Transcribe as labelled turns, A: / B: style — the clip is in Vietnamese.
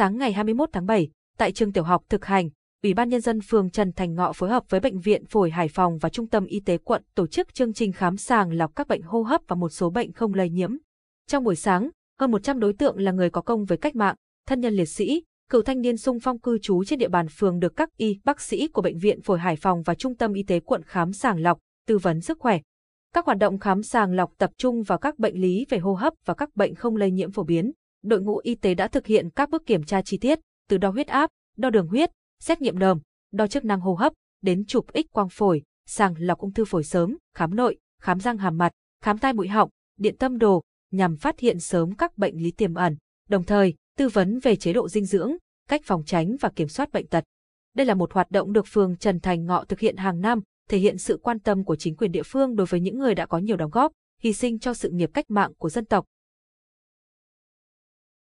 A: Sáng ngày 21 tháng 7, tại trường tiểu học thực hành, Ủy ban Nhân dân phường Trần Thành Ngọ phối hợp với Bệnh viện Phổi Hải Phòng và Trung tâm Y tế quận tổ chức chương trình khám sàng lọc các bệnh hô hấp và một số bệnh không lây nhiễm. Trong buổi sáng, hơn 100 đối tượng là người có công với cách mạng, thân nhân liệt sĩ, cựu thanh niên sung phong cư trú trên địa bàn phường được các y bác sĩ của Bệnh viện Phổi Hải Phòng và Trung tâm Y tế quận khám sàng lọc, tư vấn sức khỏe. Các hoạt động khám sàng lọc tập trung vào các bệnh lý về hô hấp và các bệnh không lây nhiễm phổ biến đội ngũ y tế đã thực hiện các bước kiểm tra chi tiết, từ đo huyết áp, đo đường huyết, xét nghiệm đờm, đo chức năng hô hấp, đến chụp X quang phổi, sàng lọc ung thư phổi sớm, khám nội, khám răng hàm mặt, khám tai mũi họng, điện tâm đồ, nhằm phát hiện sớm các bệnh lý tiềm ẩn, đồng thời tư vấn về chế độ dinh dưỡng, cách phòng tránh và kiểm soát bệnh tật. Đây là một hoạt động được phường Trần Thành Ngọ thực hiện hàng năm, thể hiện sự quan tâm của chính quyền địa phương đối với những người đã có nhiều đóng góp, hy sinh cho sự nghiệp cách mạng của dân tộc,